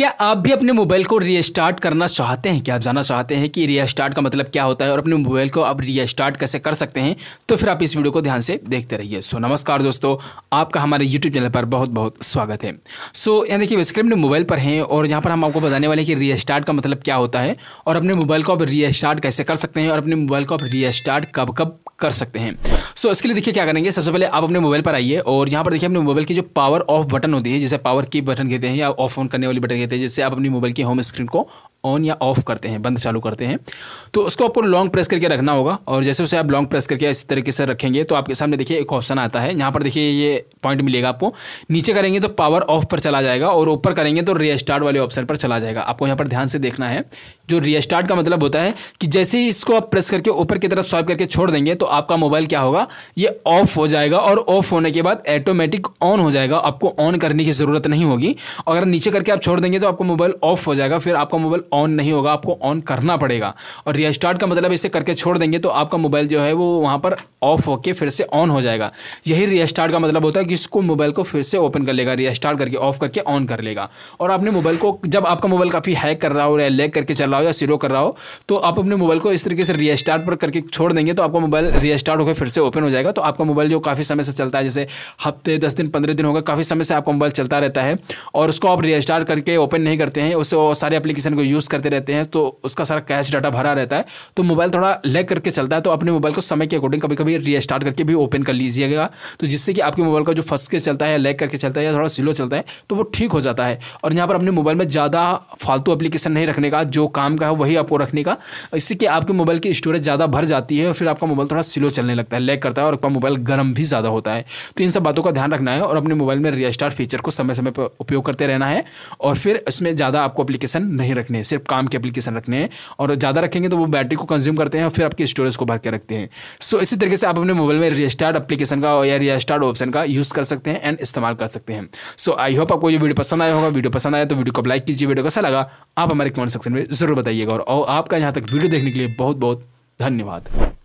क्या आप भी अपने मोबाइल को रीस्टार्ट करना चाहते हैं क्या आप जानना चाहते हैं कि रीस्टार्ट का मतलब क्या होता है और अपने मोबाइल को आप रीस्टार्ट कैसे कर सकते हैं तो फिर आप इस वीडियो को ध्यान से देखते रहिए सो नमस्कार दोस्तों आपका हमारे यूट्यूब चैनल पर बहुत बहुत स्वागत है सो यहाँ देखिए वैसे अपने मोबाइल पर हैं और यहाँ पर हम आपको बताने वाले हैं कि रीस्टार्ट का मतलब क्या होता है और अपने मोबाइल को आप रीस्टार्ट कैसे कर सकते हैं और अपने मोबाइल को आप रीस्टार्ट कब कब कर सकते हैं सो so, इसके लिए देखिए क्या करेंगे सबसे पहले आप अपने मोबाइल पर आइए और यहाँ पर देखिए अपने मोबाइल की जो पावर ऑफ बटन होती है जिसे पावर की बटन कहते हैं या ऑफ ऑन करने वाली बटन कहते हैं जिससे आप अपनी मोबाइल की होम स्क्रीन को ऑन या ऑफ करते हैं बंद चालू करते हैं तो उसको आपको लॉन्ग प्रेस करके रखना होगा और जैसे उसे आप लॉन्ग प्रेस करके इस तरीके से रखेंगे तो आपके सामने देखिए एक ऑप्शन आता है यहाँ पर देखिए ये पॉइंट मिलेगा आपको नीचे करेंगे तो पावर ऑफ पर चला जाएगा और ऊपर करेंगे तो रीस्टार्ट वाले ऑप्शन पर चला जाएगा आपको यहाँ पर ध्यान से देखना है जो रीस्टार्ट का मतलब होता है कि जैसे ही इसको आप प्रेस करके ऊपर की तरफ स्वाइप करके छोड़ देंगे तो आपका मोबाइल क्या होगा ये ऑफ हो जाएगा और ऑफ होने के बाद ऑटोमेटिक ऑन हो जाएगा आपको ऑन करने की ज़रूरत नहीं होगी अगर नीचे करके आप छोड़ देंगे तो आपका मोबाइल ऑफ हो जाएगा फिर आपका मोबाइल ऑन नहीं होगा आपको ऑन करना पड़ेगा और रीस्टार्ट का मतलब इसे करके छोड़ देंगे तो आपका मोबाइल जो है वो वहाँ पर ऑफ होकर फिर से ऑन हो जाएगा यही रीस्टार्ट का मतलब होता है कि इसको मोबाइल को फिर से ओपन कर लेगा रीस्टार्ट करके ऑफ करके ऑन कर लेगा और आपने मोबाइल को जब आपका मोबाइल काफ़ी हैक कर रहा हो या लेक करके चल रहा हो या सिरो कर रहा हो तो आप अपने मोबाइल को इस तरीके से रीस्टार्ट पर करके छोड़ देंगे तो आपका मोबाइल रीस्टार्ट होकर फिर से ओपन हो जाएगा तो आपका मोबाइल जो काफ़ी समय से चलता है जैसे हफ्ते दस दिन पंद्रह दिन होगा काफ़ी समय से आपका मोबाइल चलता रहता है और उसको आप रीस्टार्ट करके ओपन नहीं करते हैं उससे सारे एप्लीकेशन को यूज़ करते रहते हैं तो उसका सारा कैश डाटा भरा रहता है तो मोबाइल थोड़ा लेग करके चलता है तो अपने मोबाइल को समय के अकॉर्डिंग कभी कभी रीस्टार्ट करके भी ओपन कर लीजिएगा तो जिससे कि आपके मोबाइल का जो फंस के चलता है लेग करके चलता है या थोड़ा स्लो चलता है तो वो ठीक हो जाता है और यहाँ पर अपने मोबाइल में ज़्यादा फालतू एप्लीकेशन नहीं रखने का जो काम रैम का है वही आपको रखने का इससे कि आपके मोबाइल की स्टोरेज ज़्यादा भर जाती है और फिर आपका मोबाइल थोड़ा स्लो चलने लगता है लैग करता है और आपका मोबाइल गर्म भी ज़्यादा होता है तो इन सब बातों का ध्यान रखना है और अपने मोबाइल में रिस्टार्ट फीचर को समय समय पर उपयोग करते रहना है और फिर इसमें ज़्यादा आपको एप्लीकेशन नहीं रखने हैं सिर्फ काम के एप्लीकेशन रखने हैं और ज़्यादा रखेंगे तो वो बैटरी को कंज्यूम करते हैं और फिर आपकी स्टोरेज को भर के रखते हैं सो इसी तरीके से आप अपने मोबाइल में रिस्टार्ट एप्लीकेशन का या रिस्टार्ट ऑप्शन का यूज़ कर सकते हैं एंड इस्तेमाल कर सकते हैं सो आई होप आपको ये वीडियो पसंद आया होगा वीडियो पसंद आया तो वीडियो को लाइक कीजिए वीडियो कैसा लगा आप हमारे कमेंट सेक्शन में जरूर बताइएगा और आपका यहाँ तक वीडियो देखने के लिए बहुत बहुत धन्यवाद